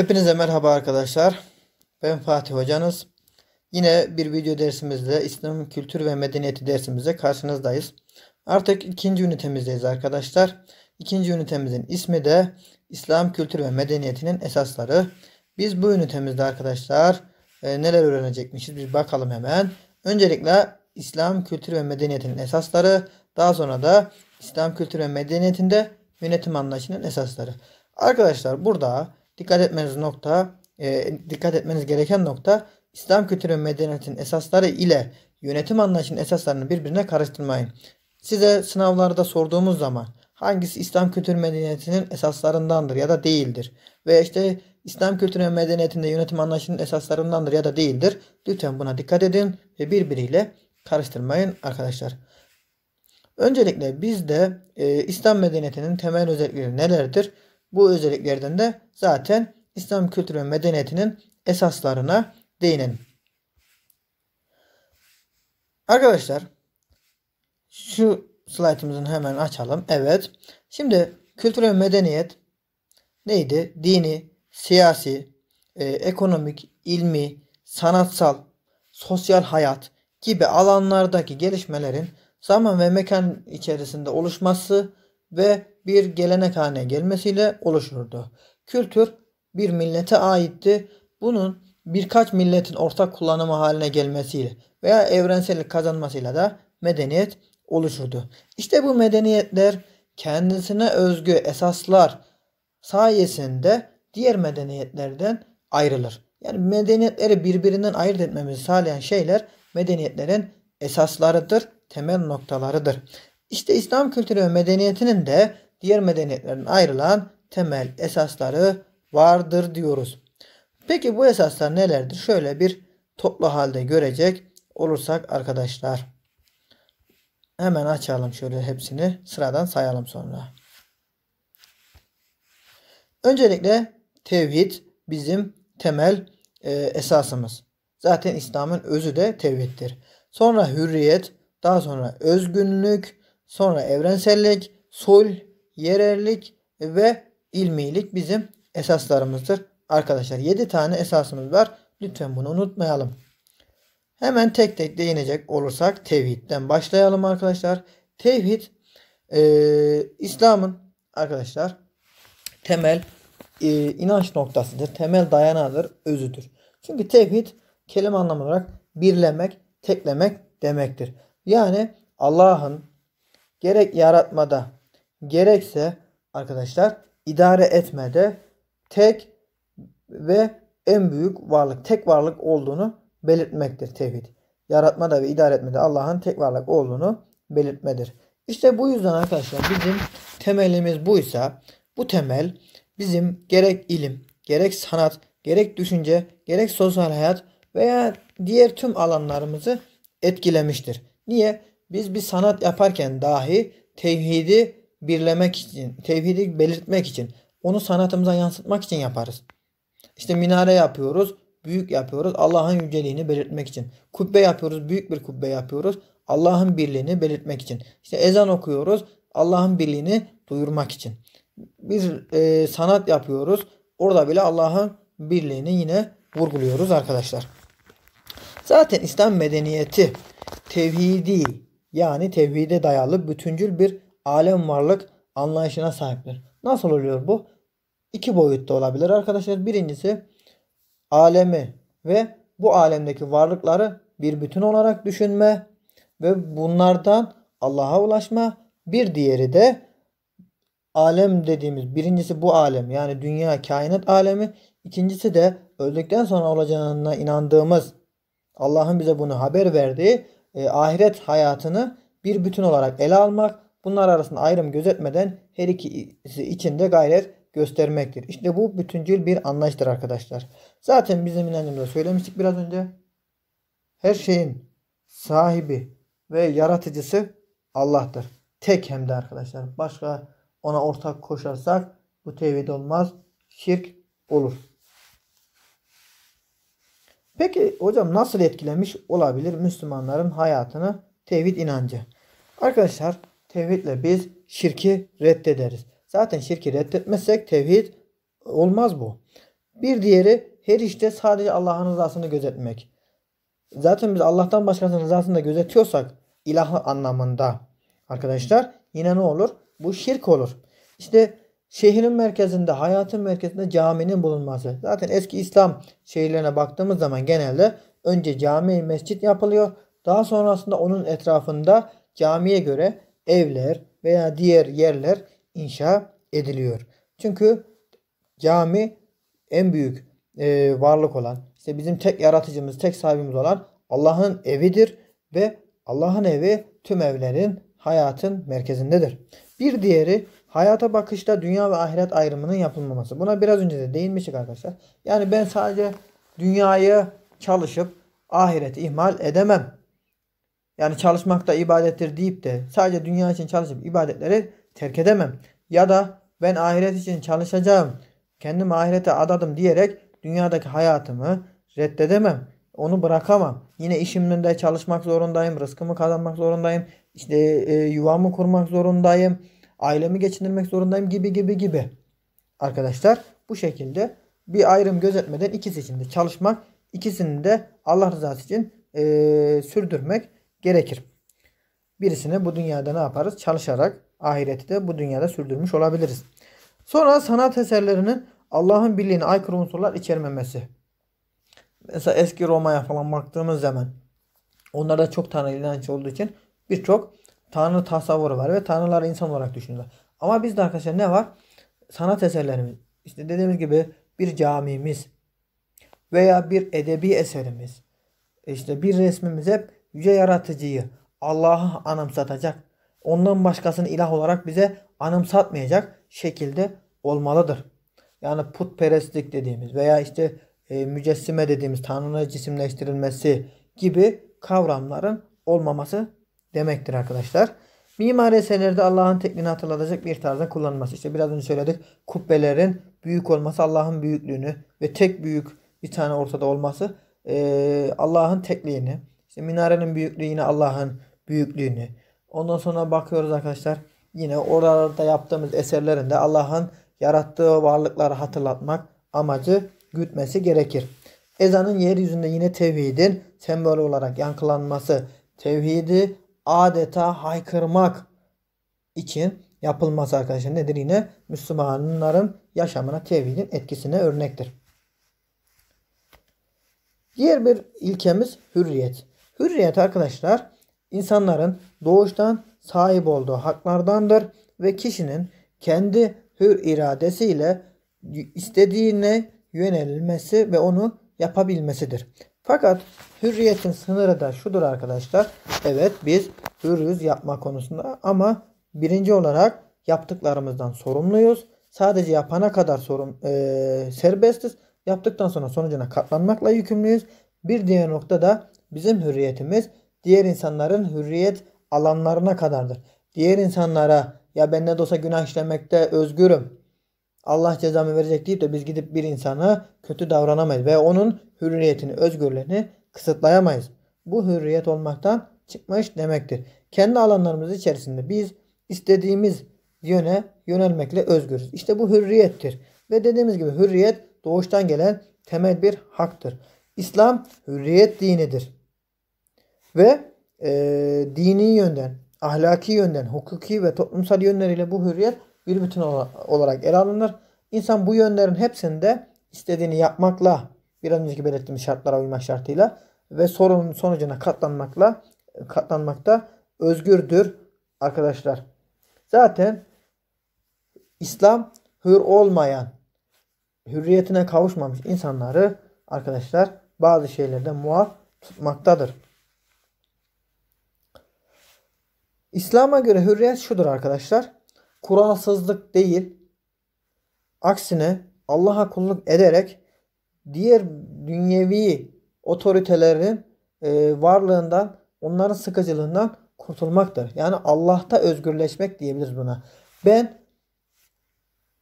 Hepinize merhaba arkadaşlar. Ben Fatih hocanız. Yine bir video dersimizde İslam kültür ve medeniyeti dersimizde karşınızdayız. Artık ikinci ünitemizdeyiz arkadaşlar. İkinci ünitemizin ismi de İslam kültür ve medeniyetinin esasları. Biz bu ünitemizde arkadaşlar e, neler öğrenecekmişiz bir bakalım hemen. Öncelikle İslam kültür ve medeniyetinin esasları. Daha sonra da İslam kültür ve medeniyetinde yönetim anlayışının esasları. Arkadaşlar burada dikkat etmeniz nokta, e, dikkat etmeniz gereken nokta İslam kültürü ve medeniyetin esasları ile yönetim anlayışının esaslarını birbirine karıştırmayın. Size sınavlarda sorduğumuz zaman hangisi İslam kültür medeniyetinin esaslarındandır ya da değildir ve işte İslam kültürü ve medeniyetinde yönetim anlayışının esaslarındandır ya da değildir. Lütfen buna dikkat edin ve birbiriyle karıştırmayın arkadaşlar. Öncelikle bizde e, İslam medeniyetinin temel özellikleri nelerdir? Bu özelliklerden de zaten İslam kültürü ve medeniyetinin esaslarına değinelim. Arkadaşlar şu slaytımızın hemen açalım. Evet. Şimdi kültür ve medeniyet neydi? Dini, siyasi, e, ekonomik, ilmi, sanatsal, sosyal hayat gibi alanlardaki gelişmelerin zaman ve mekan içerisinde oluşması ve bir gelenek haline gelmesiyle oluşurdu. Kültür bir millete aitti. Bunun birkaç milletin ortak kullanımı haline gelmesiyle veya evrensellik kazanmasıyla da medeniyet oluşurdu. İşte bu medeniyetler kendisine özgü esaslar sayesinde diğer medeniyetlerden ayrılır. Yani medeniyetleri birbirinden ayırt etmemizi sağlayan şeyler medeniyetlerin esaslarıdır, temel noktalarıdır. İşte İslam kültürü ve medeniyetinin de diğer medeniyetlerden ayrılan temel esasları vardır diyoruz. Peki bu esaslar nelerdir? Şöyle bir toplu halde görecek olursak arkadaşlar. Hemen açalım şöyle hepsini. Sıradan sayalım sonra. Öncelikle tevhid bizim temel e, esasımız. Zaten İslam'ın özü de tevhiddir. Sonra hürriyet, daha sonra özgünlük, sonra evrensellik, sulh, yerellik ve ilmilik bizim esaslarımızdır. Arkadaşlar 7 tane esasımız var. Lütfen bunu unutmayalım. Hemen tek tek değinecek olursak tevhidden başlayalım arkadaşlar. Tevhid e, İslam'ın arkadaşlar temel e, inanç noktasıdır. Temel dayanağıdır, özüdür. Çünkü tevhid kelime anlamı olarak birlemek, teklemek demektir. Yani Allah'ın gerek yaratmada, gerekse arkadaşlar idare etmede tek ve en büyük varlık, tek varlık olduğunu belirtmektir tevhid. Yaratmada ve idare etmede Allah'ın tek varlık olduğunu belirtmedir. İşte bu yüzden arkadaşlar bizim temelimiz buysa bu temel bizim gerek ilim, gerek sanat, gerek düşünce, gerek sosyal hayat veya diğer tüm alanlarımızı etkilemiştir. Niye? Biz bir sanat yaparken dahi tevhidi birlemek için, tevhidi belirtmek için, onu sanatımıza yansıtmak için yaparız. İşte minare yapıyoruz, büyük yapıyoruz Allah'ın yüceliğini belirtmek için. Kubbe yapıyoruz, büyük bir kubbe yapıyoruz Allah'ın birliğini belirtmek için. İşte ezan okuyoruz Allah'ın birliğini duyurmak için. Bir e, sanat yapıyoruz orada bile Allah'ın birliğini yine vurguluyoruz arkadaşlar. Zaten İslam medeniyeti tevhidi yani tevhide dayalı bütüncül bir alem varlık anlayışına sahiptir. Nasıl oluyor bu? İki boyutta olabilir arkadaşlar. Birincisi alemi ve bu alemdeki varlıkları bir bütün olarak düşünme ve bunlardan Allah'a ulaşma. Bir diğeri de alem dediğimiz birincisi bu alem yani dünya kainat alemi. İkincisi de öldükten sonra olacağına inandığımız Allah'ın bize bunu haber verdiği e, ahiret hayatını bir bütün olarak ele almak Bunlar arasında ayrım gözetmeden her ikisi için de gayret göstermektir. İşte bu bütüncül bir anlayıştır arkadaşlar. Zaten bizim inancımızda söylemiştik biraz önce. Her şeyin sahibi ve yaratıcısı Allah'tır. Tek hem de arkadaşlar. Başka ona ortak koşarsak bu tevhid olmaz. Şirk olur. Peki hocam nasıl etkilemiş olabilir Müslümanların hayatını tevhid inancı? Arkadaşlar tevhidle biz şirki reddederiz. Zaten şirki reddetmezsek tevhid olmaz bu. Bir diğeri her işte sadece Allah'ın rızasını gözetmek. Zaten biz Allah'tan başkasının rızasını da gözetiyorsak ilah anlamında arkadaşlar yine ne olur? Bu şirk olur. İşte şehrin merkezinde, hayatın merkezinde caminin bulunması. Zaten eski İslam şehirlerine baktığımız zaman genelde önce cami, mescit yapılıyor. Daha sonrasında onun etrafında camiye göre evler veya diğer yerler inşa ediliyor. Çünkü cami en büyük e, varlık olan, işte bizim tek yaratıcımız, tek sahibimiz olan Allah'ın evidir ve Allah'ın evi tüm evlerin, hayatın merkezindedir. Bir diğeri hayata bakışta dünya ve ahiret ayrımının yapılmaması. Buna biraz önce de değinmiştik arkadaşlar. Yani ben sadece dünyayı çalışıp ahireti ihmal edemem. Yani çalışmak da ibadettir deyip de sadece dünya için çalışıp ibadetleri terk edemem. Ya da ben ahiret için çalışacağım. Kendimi ahirete adadım diyerek dünyadaki hayatımı reddedemem. Onu bırakamam. Yine işimden de çalışmak zorundayım. Rızkımı kazanmak zorundayım. işte e, yuvamı kurmak zorundayım. Ailemi geçindirmek zorundayım gibi gibi gibi. Arkadaşlar bu şekilde bir ayrım gözetmeden ikisi için de çalışmak, ikisini de Allah rızası için e, sürdürmek gerekir. Birisini bu dünyada ne yaparız? Çalışarak ahireti de bu dünyada sürdürmüş olabiliriz. Sonra sanat eserlerinin Allah'ın birliğine aykırı unsurlar içermemesi. Mesela eski Roma'ya falan baktığımız zaman onlarda çok tanrı inanç olduğu için birçok tanrı tasavvuru var ve tanrılar insan olarak düşünüyorlar. Ama bizde arkadaşlar ne var? Sanat eserlerimiz. İşte dediğimiz gibi bir camimiz veya bir edebi eserimiz. İşte bir resmimiz hep yüce yaratıcıyı Allah'ı anımsatacak, ondan başkasını ilah olarak bize anımsatmayacak şekilde olmalıdır. Yani putperestlik dediğimiz veya işte e, mücessime dediğimiz Tanrı'nın cisimleştirilmesi gibi kavramların olmaması demektir arkadaşlar. Mimari eserlerde Allah'ın tekniğini hatırlatacak bir tarzda kullanılması. İşte biraz önce söyledik kubbelerin büyük olması Allah'ın büyüklüğünü ve tek büyük bir tane ortada olması e, Allah'ın tekliğini işte minarenin büyüklüğü yine Allah'ın büyüklüğünü. Ondan sonra bakıyoruz arkadaşlar. Yine oralarda yaptığımız eserlerinde Allah'ın yarattığı varlıkları hatırlatmak amacı gütmesi gerekir. Ezanın yeryüzünde yine tevhidin sembolü olarak yankılanması, tevhidi adeta haykırmak için yapılması arkadaşlar nedir yine? Müslümanların yaşamına tevhidin etkisine örnektir. Diğer bir ilkemiz hürriyet. Hürriyet arkadaşlar insanların doğuştan sahip olduğu haklardandır ve kişinin kendi hür iradesiyle istediğine yönelilmesi ve onu yapabilmesidir. Fakat hürriyetin sınırı da şudur arkadaşlar. Evet biz hürüz yapma konusunda ama birinci olarak yaptıklarımızdan sorumluyuz. Sadece yapana kadar sorum, e, serbestiz. Yaptıktan sonra sonucuna katlanmakla yükümlüyüz. Bir diğer nokta da bizim hürriyetimiz diğer insanların hürriyet alanlarına kadardır. Diğer insanlara ya ben ne de olsa günah işlemekte özgürüm. Allah cezamı verecek deyip de biz gidip bir insana kötü davranamayız ve onun hürriyetini, özgürlüğünü kısıtlayamayız. Bu hürriyet olmaktan çıkmış demektir. Kendi alanlarımız içerisinde biz istediğimiz yöne yönelmekle özgürüz. İşte bu hürriyettir. Ve dediğimiz gibi hürriyet doğuştan gelen temel bir haktır. İslam hürriyet dinidir. Ve e, dini yönden, ahlaki yönden, hukuki ve toplumsal yönleriyle bu hürriyet bir bütün olarak ele alınır. İnsan bu yönlerin hepsinde istediğini yapmakla, biraz önceki belirttiğimiz şartlara uymak şartıyla ve sorunun sonucuna katlanmakla katlanmakta özgürdür arkadaşlar. Zaten İslam hür olmayan, hürriyetine kavuşmamış insanları arkadaşlar bazı şeylerde muaf tutmaktadır. İslam'a göre hürriyet şudur arkadaşlar. Kuralsızlık değil. Aksine Allah'a kulluk ederek diğer dünyevi otoritelerin e, varlığından, onların sıkıcılığından kurtulmaktır. Yani Allah'ta özgürleşmek diyebiliriz buna. Ben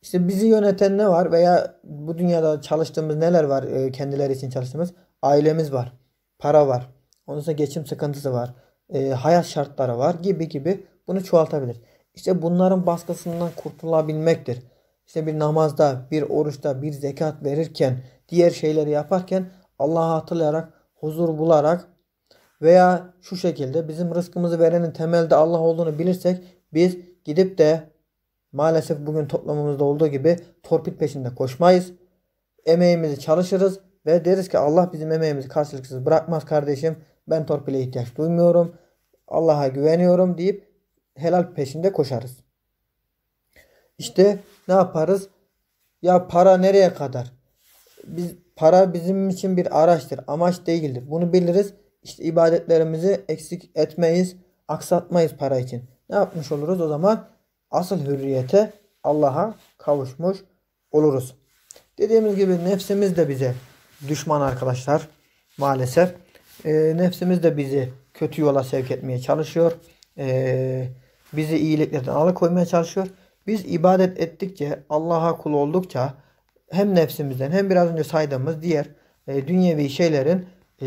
işte bizi yöneten ne var veya bu dünyada çalıştığımız neler var e, kendileri için çalıştığımız Ailemiz var. Para var. Onun sonra geçim sıkıntısı var. E, hayat şartları var gibi gibi bunu çoğaltabilir. İşte bunların baskısından kurtulabilmektir. İşte bir namazda, bir oruçta, bir zekat verirken, diğer şeyleri yaparken Allah'a hatırlayarak, huzur bularak veya şu şekilde bizim rızkımızı verenin temelde Allah olduğunu bilirsek biz gidip de maalesef bugün toplumumuzda olduğu gibi torpil peşinde koşmayız. Emeğimizi çalışırız ve deriz ki Allah bizim emeğimizi karşılıksız bırakmaz kardeşim. Ben torpile ihtiyaç duymuyorum. Allah'a güveniyorum deyip helal peşinde koşarız. İşte ne yaparız? Ya para nereye kadar? Biz para bizim için bir araçtır, amaç değildir. Bunu biliriz. İşte ibadetlerimizi eksik etmeyiz, aksatmayız para için. Ne yapmış oluruz o zaman? Asıl hürriyete Allah'a kavuşmuş oluruz. Dediğimiz gibi nefsimiz de bize düşman arkadaşlar maalesef. E, nefsimiz de bizi kötü yola sevk etmeye çalışıyor. E, bizi iyiliklerden alıkoymaya çalışıyor. Biz ibadet ettikçe, Allah'a kul oldukça hem nefsimizden hem biraz önce saydığımız diğer e, dünyevi şeylerin e,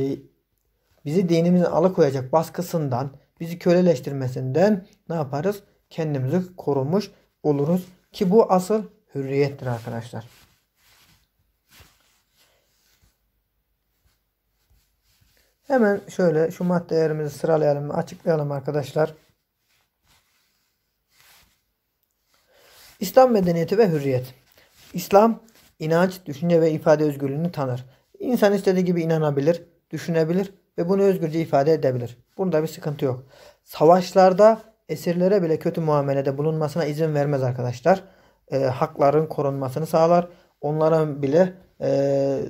bizi dinimizden alıkoyacak baskısından, bizi köleleştirmesinden ne yaparız? Kendimizi korumuş oluruz. Ki bu asıl hürriyettir arkadaşlar. Hemen şöyle şu maddelerimizi sıralayalım ve açıklayalım arkadaşlar. İslam medeniyeti ve hürriyet. İslam inanç, düşünce ve ifade özgürlüğünü tanır. İnsan istediği gibi inanabilir, düşünebilir ve bunu özgürce ifade edebilir. Bunda bir sıkıntı yok. Savaşlarda esirlere bile kötü muamelede bulunmasına izin vermez arkadaşlar. E, hakların korunmasını sağlar. Onların bile e,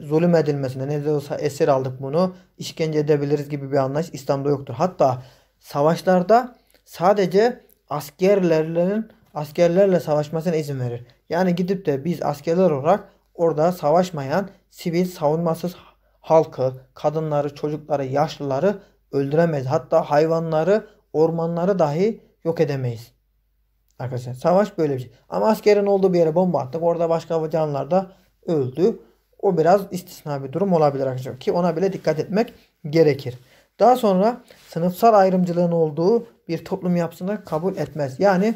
zulüm edilmesine ne de olsa esir aldık bunu işkence edebiliriz gibi bir anlayış İslam'da yoktur. Hatta savaşlarda sadece askerlerin askerlerle savaşmasına izin verir. Yani gidip de biz askerler olarak orada savaşmayan sivil savunmasız halkı, kadınları, çocukları, yaşlıları öldüremeyiz. Hatta hayvanları, ormanları dahi yok edemeyiz. Arkadaşlar savaş böyle bir şey. Ama askerin olduğu bir yere bomba attık. Orada başka canlar da öldü. O biraz istisna bir durum olabilir arkadaşlar ki ona bile dikkat etmek gerekir. Daha sonra sınıfsal ayrımcılığın olduğu bir toplum yapısını kabul etmez. Yani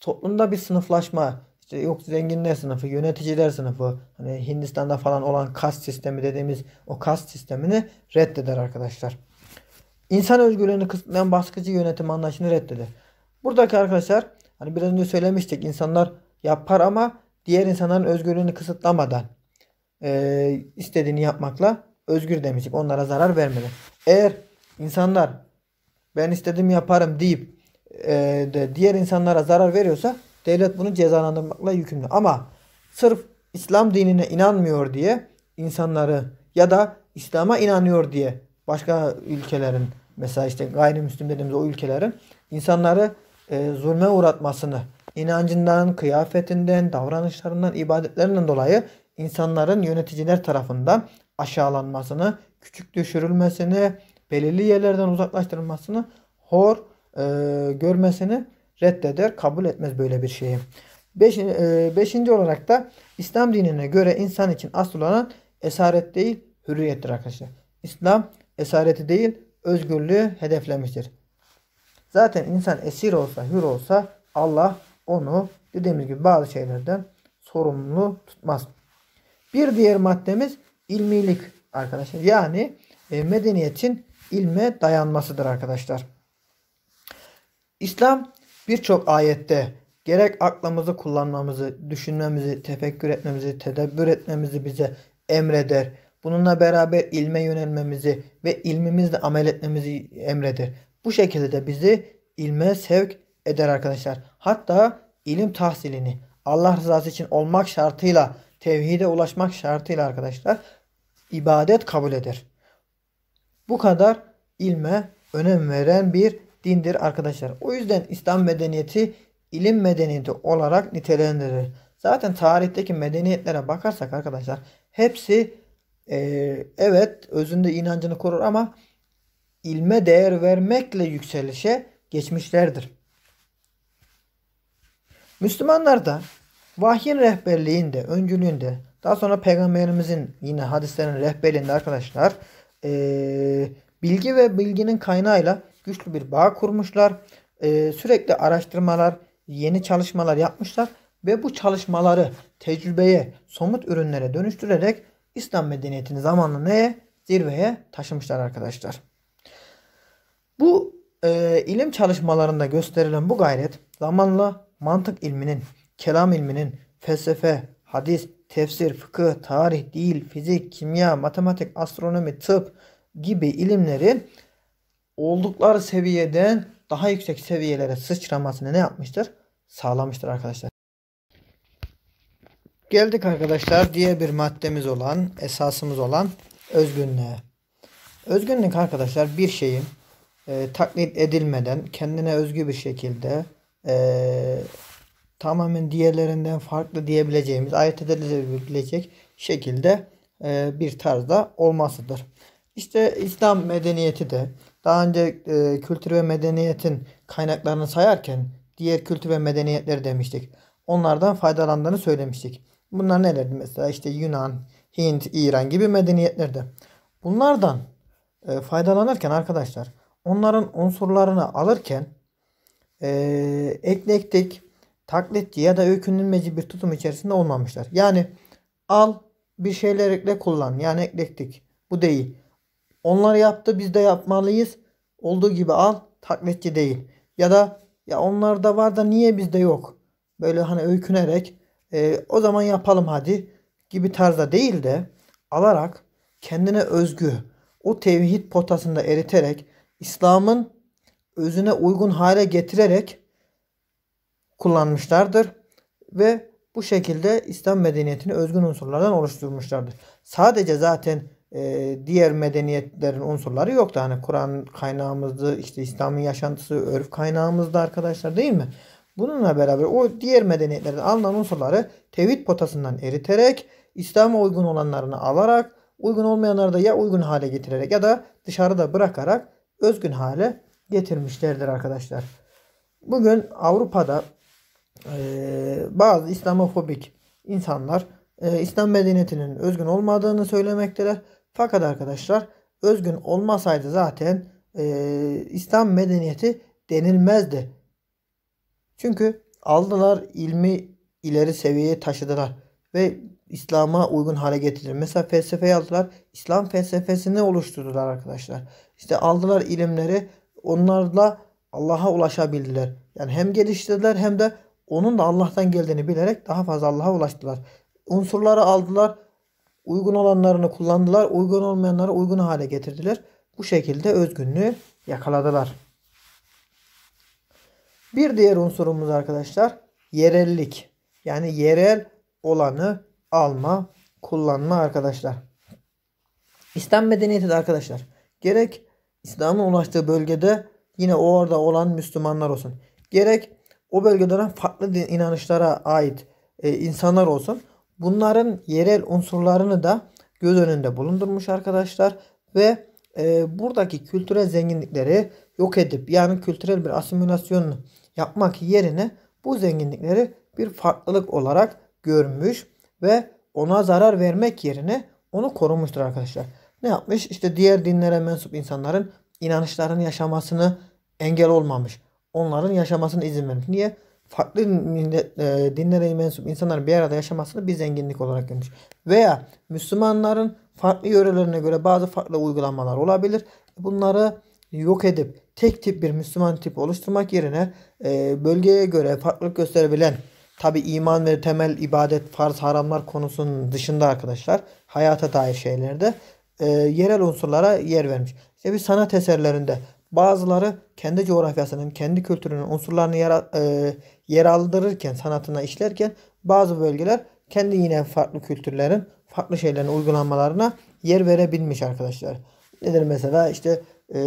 toplumda bir sınıflaşma işte yok zenginler sınıfı, yöneticiler sınıfı, hani Hindistan'da falan olan kast sistemi dediğimiz o kast sistemini reddeder arkadaşlar. İnsan özgürlüğünü kısıtlayan baskıcı yönetim anlayışını reddeder. Buradaki arkadaşlar hani biraz önce söylemiştik insanlar yapar ama diğer insanların özgürlüğünü kısıtlamadan e, istediğini yapmakla özgür demiştik. Onlara zarar vermeden. Eğer insanlar ben istediğimi yaparım deyip e, de diğer insanlara zarar veriyorsa devlet bunu cezalandırmakla yükümlü. Ama sırf İslam dinine inanmıyor diye insanları ya da İslam'a inanıyor diye başka ülkelerin mesela işte gayrimüslim dediğimiz o ülkelerin insanları e, zulme uğratmasını inancından, kıyafetinden, davranışlarından, ibadetlerinden dolayı insanların yöneticiler tarafından aşağılanmasını, küçük düşürülmesini, belirli yerlerden uzaklaştırılmasını, hor e, görmesini reddeder, kabul etmez böyle bir şeyi. Beş, e, beşinci olarak da İslam dinine göre insan için asıl olan esaret değil, hürriyettir arkadaşlar. İslam esareti değil, özgürlüğü hedeflemiştir. Zaten insan esir olsa, hür olsa Allah onu dediğimiz gibi bazı şeylerden sorumlu tutmaz. Bir diğer maddemiz ilmilik arkadaşlar. Yani e, medeniyetin ilme dayanmasıdır arkadaşlar. İslam birçok ayette gerek aklımızı kullanmamızı, düşünmemizi, tefekkür etmemizi, tedebbür etmemizi bize emreder. Bununla beraber ilme yönelmemizi ve ilmimizle amel etmemizi emreder. Bu şekilde de bizi ilme sevk eder arkadaşlar. Hatta ilim tahsilini Allah rızası için olmak şartıyla tevhide ulaşmak şartıyla arkadaşlar ibadet kabul eder. Bu kadar ilme önem veren bir dindir arkadaşlar. O yüzden İslam medeniyeti ilim medeniyeti olarak nitelendirilir. Zaten tarihteki medeniyetlere bakarsak arkadaşlar hepsi e, evet özünde inancını korur ama ilme değer vermekle yükselişe geçmişlerdir. Müslümanlar da Vahyin rehberliğinde, öncülüğünde daha sonra peygamberimizin yine hadislerin rehberliğinde arkadaşlar e, bilgi ve bilginin kaynağıyla güçlü bir bağ kurmuşlar. E, sürekli araştırmalar, yeni çalışmalar yapmışlar ve bu çalışmaları tecrübeye, somut ürünlere dönüştürerek İslam medeniyetini zamanla neye? Zirveye taşımışlar arkadaşlar. Bu e, ilim çalışmalarında gösterilen bu gayret zamanla mantık ilminin kelam ilminin felsefe, hadis, tefsir, fıkıh, tarih, dil, fizik, kimya, matematik, astronomi, tıp gibi ilimlerin oldukları seviyeden daha yüksek seviyelere sıçramasını ne yapmıştır? Sağlamıştır arkadaşlar. Geldik arkadaşlar diye bir maddemiz olan, esasımız olan özgünlüğe. Özgünlük arkadaşlar bir şeyin e, taklit edilmeden kendine özgü bir şekilde e, tamamen diğerlerinden farklı diyebileceğimiz, ayet edilebilecek şekilde e, bir tarzda olmasıdır. İşte İslam medeniyeti de daha önce e, kültür ve medeniyetin kaynaklarını sayarken diğer kültür ve medeniyetleri demiştik. Onlardan faydalandığını söylemiştik. Bunlar nelerdi mesela işte Yunan, Hint, İran gibi medeniyetlerdi. Bunlardan e, faydalanırken arkadaşlar onların unsurlarını alırken e, eklektik taklitçi ya da öykünülmeci bir tutum içerisinde olmamışlar. Yani al bir şeyler ekle kullan. Yani eklektik. Bu değil. Onlar yaptı biz de yapmalıyız. Olduğu gibi al taklitçi değil. Ya da ya onlarda var da niye bizde yok? Böyle hani öykünerek e, o zaman yapalım hadi gibi tarzda değil de alarak kendine özgü o tevhid potasında eriterek İslam'ın özüne uygun hale getirerek kullanmışlardır ve bu şekilde İslam medeniyetini özgün unsurlardan oluşturmuşlardır. Sadece zaten e, diğer medeniyetlerin unsurları yoktu. Hani Kur'an kaynağımızdı, işte İslam'ın yaşantısı, örf kaynağımızdı arkadaşlar değil mi? Bununla beraber o diğer medeniyetlerden alınan unsurları tevhid potasından eriterek, İslam'a uygun olanlarını alarak, uygun olmayanları da ya uygun hale getirerek ya da dışarıda bırakarak özgün hale getirmişlerdir arkadaşlar. Bugün Avrupa'da ee, bazı İslamofobik insanlar e, İslam medeniyetinin özgün olmadığını söylemekteler. Fakat arkadaşlar özgün olmasaydı zaten e, İslam medeniyeti denilmezdi. Çünkü aldılar ilmi ileri seviyeye taşıdılar ve İslam'a uygun hale getirdiler. Mesela felsefeyi aldılar. İslam felsefesini oluşturdular arkadaşlar. İşte aldılar ilimleri onlarla Allah'a ulaşabildiler. Yani hem geliştirdiler hem de onun da Allah'tan geldiğini bilerek daha fazla Allah'a ulaştılar. Unsurları aldılar. Uygun olanlarını kullandılar. Uygun olmayanları uygun hale getirdiler. Bu şekilde özgünlüğü yakaladılar. Bir diğer unsurumuz arkadaşlar yerellik. Yani yerel olanı alma, kullanma arkadaşlar. İslam medeniyeti de arkadaşlar. Gerek İslam'ın ulaştığı bölgede yine orada olan Müslümanlar olsun. Gerek o bölgeden farklı inanışlara ait e, insanlar olsun. Bunların yerel unsurlarını da göz önünde bulundurmuş arkadaşlar ve e, buradaki kültürel zenginlikleri yok edip yani kültürel bir asimilasyon yapmak yerine bu zenginlikleri bir farklılık olarak görmüş ve ona zarar vermek yerine onu korumuştur arkadaşlar. Ne yapmış? İşte diğer dinlere mensup insanların inanışlarını yaşamasını engel olmamış onların yaşamasını izin vermiş. Niye? Farklı e, dinlere mensup insanların bir arada yaşamasını bir zenginlik olarak görmüş. Veya Müslümanların farklı yörelerine göre bazı farklı uygulamalar olabilir. Bunları yok edip tek tip bir Müslüman tipi oluşturmak yerine e, bölgeye göre farklılık gösterebilen tabi iman ve temel ibadet farz haramlar konusunun dışında arkadaşlar hayata dair şeylerde e, yerel unsurlara yer vermiş. İşte bir sanat eserlerinde Bazıları kendi coğrafyasının, kendi kültürünün unsurlarını yara, e, yer aldırırken, sanatına işlerken bazı bölgeler kendi yine farklı kültürlerin, farklı şeylerin uygulanmalarına yer verebilmiş arkadaşlar. Nedir mesela işte e,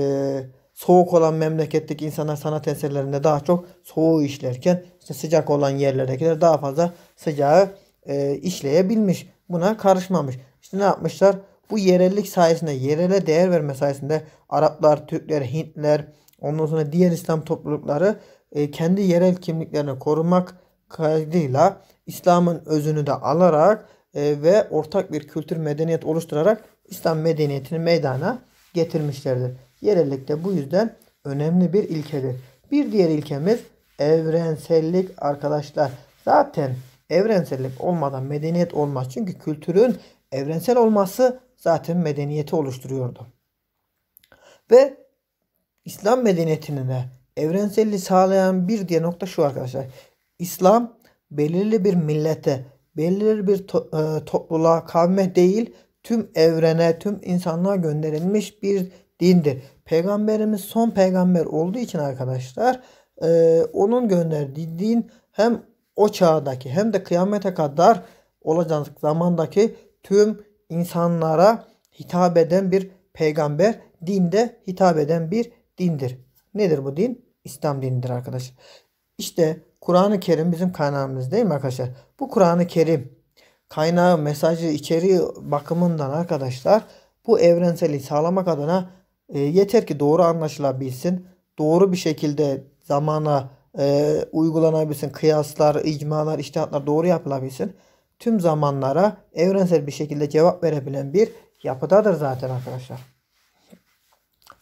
soğuk olan memleketteki insanlar sanat eserlerinde daha çok soğuğu işlerken işte sıcak olan yerlerdekiler daha fazla sıcağı e, işleyebilmiş. Buna karışmamış. İşte ne yapmışlar? Bu yerellik sayesinde, yerele değer verme sayesinde Araplar, Türkler, Hintler, ondan sonra diğer İslam toplulukları e, kendi yerel kimliklerini korumak kaydıyla İslam'ın özünü de alarak e, ve ortak bir kültür medeniyet oluşturarak İslam medeniyetini meydana getirmişlerdir. Yerellik de bu yüzden önemli bir ilkedir. Bir diğer ilkemiz evrensellik arkadaşlar. Zaten evrensellik olmadan medeniyet olmaz. Çünkü kültürün evrensel olması zaten medeniyeti oluşturuyordu. Ve İslam medeniyetine de evrenselliği sağlayan bir diye nokta şu arkadaşlar. İslam belirli bir millete, belirli bir to e, topluluğa, kavme değil tüm evrene, tüm insanlığa gönderilmiş bir dindir. Peygamberimiz son peygamber olduğu için arkadaşlar e, onun gönderdiği din hem o çağdaki hem de kıyamete kadar olacak zamandaki tüm insanlara hitap eden bir peygamber, dinde hitap eden bir dindir. Nedir bu din? İslam dinidir arkadaşlar. İşte Kur'an-ı Kerim bizim kaynağımız değil mi arkadaşlar? Bu Kur'an-ı Kerim kaynağı, mesajı, içeriği bakımından arkadaşlar bu evrenseli sağlamak adına e, yeter ki doğru anlaşılabilsin. Doğru bir şekilde zamana e, uygulanabilsin. Kıyaslar, icmalar, iştihatlar doğru yapılabilsin tüm zamanlara evrensel bir şekilde cevap verebilen bir yapıdadır zaten arkadaşlar.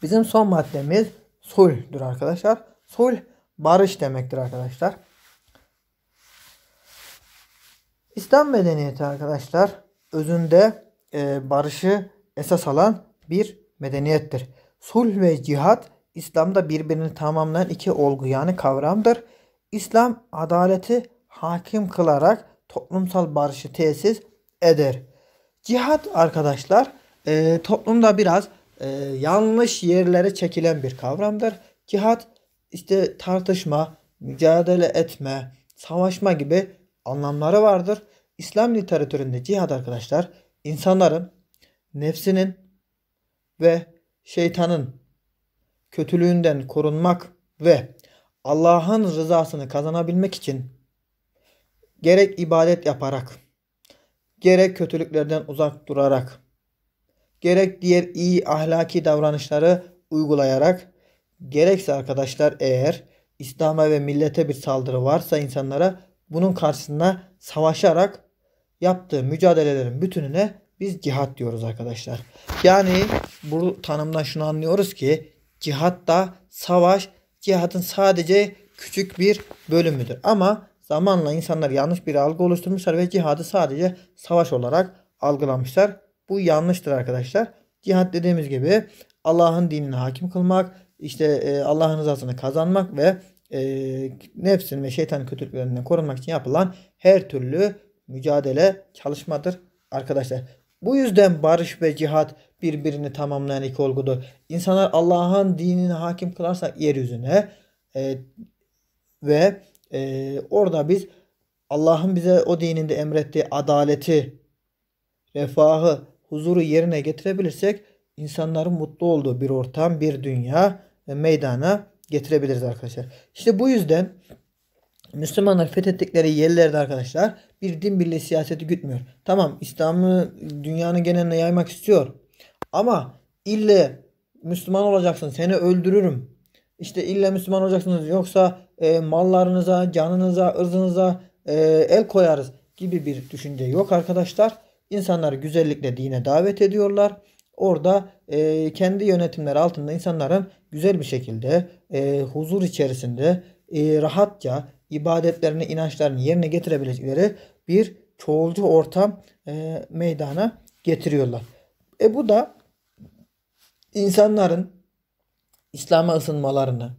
Bizim son maddemiz sulh'dur arkadaşlar. Sulh barış demektir arkadaşlar. İslam medeniyeti arkadaşlar özünde e, barışı esas alan bir medeniyettir. Sulh ve cihat İslam'da birbirini tamamlayan iki olgu yani kavramdır. İslam adaleti hakim kılarak toplumsal barışı tesis eder. Cihat arkadaşlar e, toplumda biraz e, yanlış yerlere çekilen bir kavramdır. Cihat işte tartışma, mücadele etme, savaşma gibi anlamları vardır. İslam literatüründe cihad arkadaşlar insanların nefsinin ve şeytanın kötülüğünden korunmak ve Allah'ın rızasını kazanabilmek için Gerek ibadet yaparak, gerek kötülüklerden uzak durarak, gerek diğer iyi ahlaki davranışları uygulayarak, gerekse arkadaşlar eğer İslam'a ve millete bir saldırı varsa insanlara bunun karşısında savaşarak yaptığı mücadelelerin bütününe biz cihat diyoruz arkadaşlar. Yani bu tanımdan şunu anlıyoruz ki cihat da savaş cihatın sadece küçük bir bölümüdür. Ama Zamanla insanlar yanlış bir algı oluşturmuşlar ve cihadı sadece savaş olarak algılamışlar. Bu yanlıştır arkadaşlar. Cihad dediğimiz gibi Allah'ın dinini hakim kılmak, işte e, Allah'ın rızasını kazanmak ve e, nefsin ve şeytan kötülüklerinden korunmak için yapılan her türlü mücadele çalışmadır arkadaşlar. Bu yüzden barış ve cihat birbirini tamamlayan iki olgudur. İnsanlar Allah'ın dinini hakim kılarsa yeryüzüne e, ve ee, orada biz Allah'ın bize o dininde emrettiği adaleti, refahı, huzuru yerine getirebilirsek insanların mutlu olduğu bir ortam, bir dünya meydana getirebiliriz arkadaşlar. İşte bu yüzden Müslümanlar fethettikleri yerlerde arkadaşlar bir din birliği siyaseti gütmüyor. Tamam İslam'ı dünyanın geneline yaymak istiyor. Ama ille Müslüman olacaksın seni öldürürüm. İşte ille Müslüman olacaksınız yoksa e, mallarınıza, canınıza, ırzınıza e, el koyarız gibi bir düşünce yok arkadaşlar. İnsanları güzellikle dine davet ediyorlar. Orada e, kendi yönetimleri altında insanların güzel bir şekilde e, huzur içerisinde e, rahatça ibadetlerini, inançlarını yerine getirebilecekleri bir çoğulcu ortam e, meydana getiriyorlar. E bu da insanların İslam'a ısınmalarını,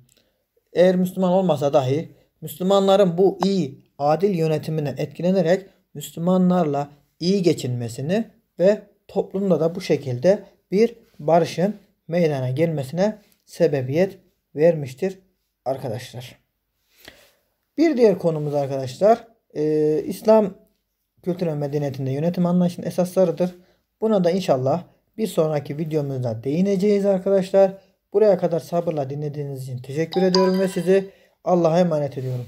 eğer Müslüman olmasa dahi Müslümanların bu iyi, adil yönetimine etkilenerek Müslümanlarla iyi geçinmesini ve toplumda da bu şekilde bir barışın meydana gelmesine sebebiyet vermiştir arkadaşlar. Bir diğer konumuz arkadaşlar e, İslam kültür ve medeniyetinde yönetim anlayışının esaslarıdır. Buna da inşallah bir sonraki videomuzda değineceğiz arkadaşlar. Buraya kadar sabırla dinlediğiniz için teşekkür ediyorum ve sizi Allah'a emanet ediyorum.